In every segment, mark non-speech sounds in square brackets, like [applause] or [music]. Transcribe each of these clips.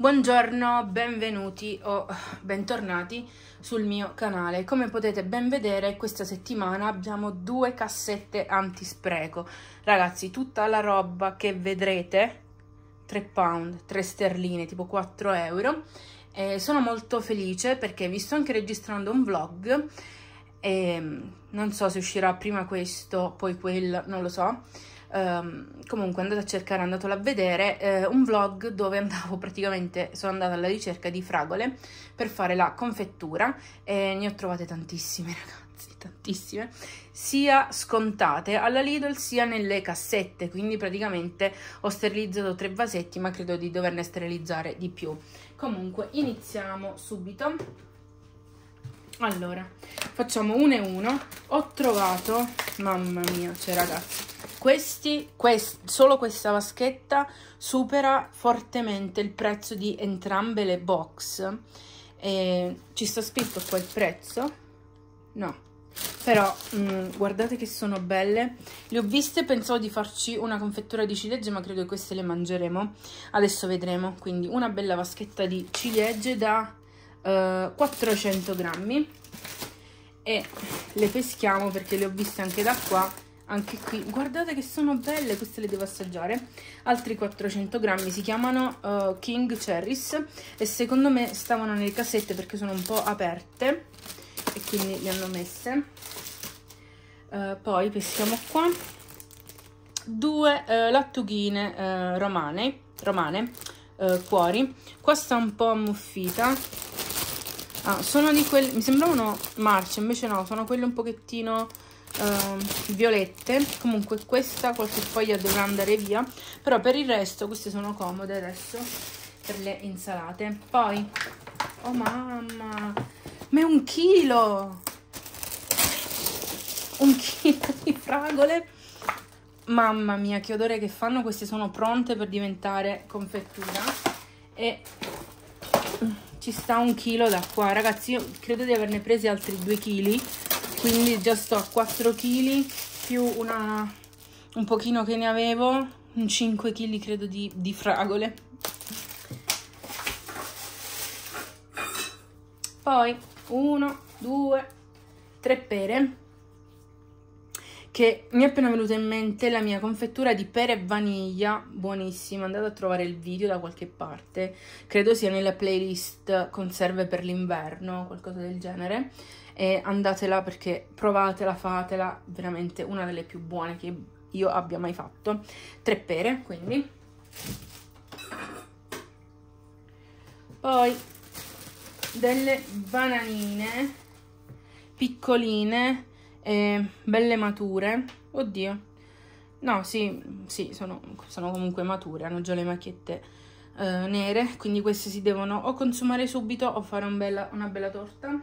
Buongiorno, benvenuti o bentornati sul mio canale. Come potete ben vedere questa settimana abbiamo due cassette antispreco. Ragazzi tutta la roba che vedrete, 3 pound, 3 sterline, tipo 4 euro. E sono molto felice perché vi sto anche registrando un vlog e non so se uscirà prima questo, poi quel, non lo so Um, comunque andate a cercare, andatelo a vedere, eh, un vlog dove andavo [laughs] praticamente, sono andata alla ricerca di fragole per fare la confettura e ne ho trovate tantissime [laughs] ragazzi, tantissime, sia scontate alla Lidl sia nelle cassette, quindi praticamente ho sterilizzato tre vasetti ma credo di doverne sterilizzare di più. Comunque iniziamo subito. Allora, facciamo uno e uno. Ho trovato, mamma mia, cioè ragazzi, questi, quest, solo questa vaschetta supera fortemente il prezzo di entrambe le box. E ci sta scritto qua il prezzo? No. Però mh, mm, guardate che sono belle. Le ho viste, pensavo di farci una confettura di ciliegie, ma credo che queste le mangeremo. Adesso vedremo. Quindi una bella vaschetta di ciliegie da eh, 400 grammi. E le peschiamo perché le ho viste anche da qua anche qui guardate che sono belle queste le devo assaggiare altri 400 grammi si chiamano uh, King Cherries e secondo me stavano nelle casette perché sono un po' aperte e quindi le hanno messe uh, poi peschiamo qua due uh, lattughine romane, romane cuori questa un po' ammuffita ah, sono di quelle mi sembravano marce invece no sono quelle un pochettino Ehm, violette comunque questa qualche foglia dovrà andare via però per il resto queste sono comode adesso per le insalate poi oh mamma ma è un chilo un chilo di fragole mamma mia che odore che fanno queste sono pronte per diventare confettura e ci sta un chilo da qua ragazzi io credo di averne presi altri due chili quindi già sto a 4 kg più una, un pochino che ne avevo, 5 kg credo di, di fragole. Poi 1, 2, 3 pere che mi è appena venuta in mente la mia confettura di pere e vaniglia, buonissima, andate a trovare il video da qualche parte, credo sia nella playlist conserve per l'inverno, qualcosa del genere, e andatela perché provatela, fatela, veramente una delle più buone che io abbia mai fatto. Tre pere, quindi. Poi delle bananine piccoline, eh, belle mature. Oddio. No, sì, sì sono, sono comunque mature, hanno già le macchiette eh, nere, quindi queste si devono o consumare subito o fare un bella, una bella torta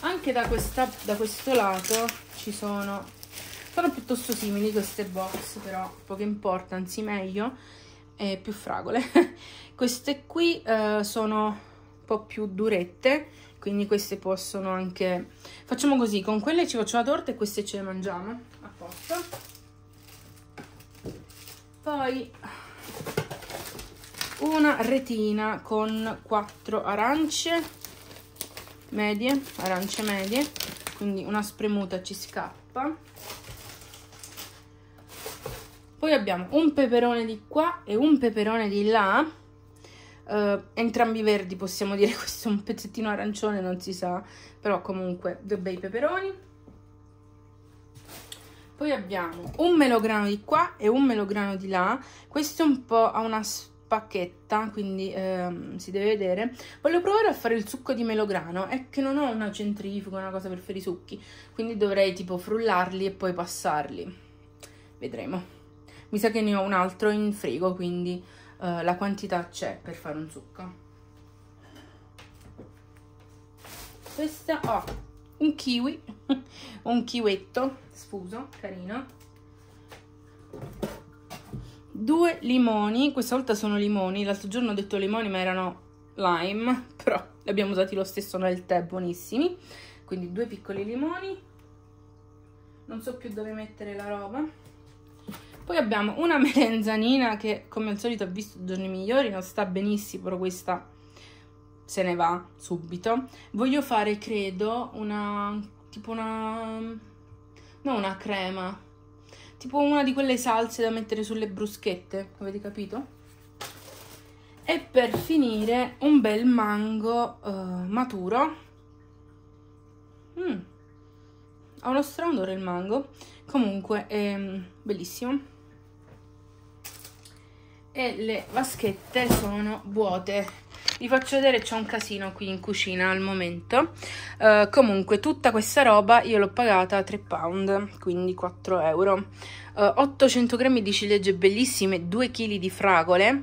anche da, questa, da questo lato ci sono sono piuttosto simili queste box però poco importa anzi meglio e più fragole [laughs] queste qui eh, sono un po' più durette quindi queste possono anche facciamo così con quelle ci faccio la torta e queste ce le mangiamo a posto poi una retina con quattro arance medie, arance medie, quindi una spremuta ci scappa. Poi abbiamo un peperone di qua e un peperone di là, eh, entrambi verdi possiamo dire, [laughs] questo è un pezzettino arancione, non si sa, però comunque due bei peperoni. Poi abbiamo un melograno di qua e un melograno di là, questo un po' ha una pacchetta, quindi ehm, si deve vedere. Voglio provare a fare il succo di melograno, è che non ho una centrifuga, una cosa per fare i succhi, quindi dovrei tipo frullarli e poi passarli. Vedremo. Mi sa che ne ho un altro in frigo, quindi eh, la quantità c'è per fare un succo. Questa ho oh, un kiwi, [laughs] un kiwetto sfuso, carino due limoni, questa volta sono limoni, l'altro giorno ho detto limoni ma erano lime, [laughs] però li abbiamo usati lo stesso nel tè, buonissimi. Quindi due piccoli limoni, non so più dove mettere la roba. Poi abbiamo una [laughs] melanzanina che come al solito ha visto giorni migliori, non sta benissimo, però questa se ne va subito. Voglio fare, credo, una tipo una... no, una crema, tipo una di quelle salse da mettere sulle bruschette, avete capito? E per finire un bel mango uh, maturo. Mm. Ha uno strano odore il mango, comunque è ehm, bellissimo. E le vaschette sono vuote, vi faccio vedere c'è un casino qui in cucina al momento uh, comunque tutta questa roba io l'ho pagata 3 pound quindi 4 euro uh, eh, 800 grammi di ciliegie bellissime 2 kg di fragole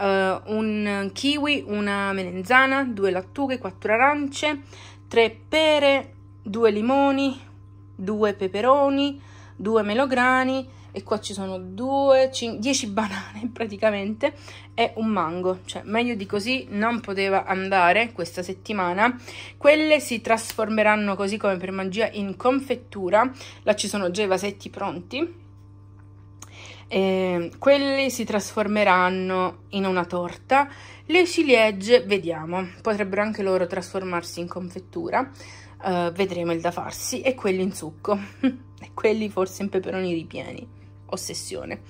Uh, un kiwi, una melenzana, 2 lattughe, 4 arance, 3 pere, 2 limoni, 2 peperoni, due melograni e qua ci sono 2, 10 banane [laughs] praticamente e un mango, cioè meglio di così non poteva andare questa settimana. Quelle si trasformeranno così come per magia in confettura, là ci sono già i vasetti pronti. E ehm, quelli si trasformeranno in una torta. Le ciliegie, vediamo, potrebbero anche loro trasformarsi in confettura uh, vedremo il da farsi e quelli in succo [laughs] e quelli forse in peperoni ripieni ossessione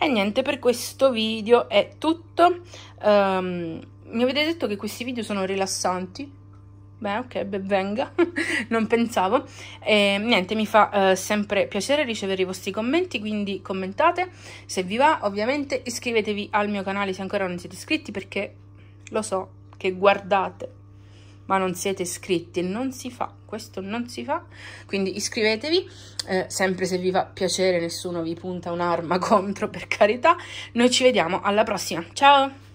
e niente per questo video è tutto um, mi avete detto che questi video sono rilassanti beh ok, ben venga, [laughs] non pensavo. E, niente, mi fa eh, sempre piacere ricevere i vostri commenti, quindi commentate, se vi va ovviamente iscrivetevi al mio canale se ancora non siete iscritti perché lo so che guardate ma non siete iscritti non si fa, questo non si fa, quindi iscrivetevi, eh, sempre se vi fa piacere, nessuno vi punta un'arma [laughs] contro per carità, noi ci vediamo alla prossima, ciao!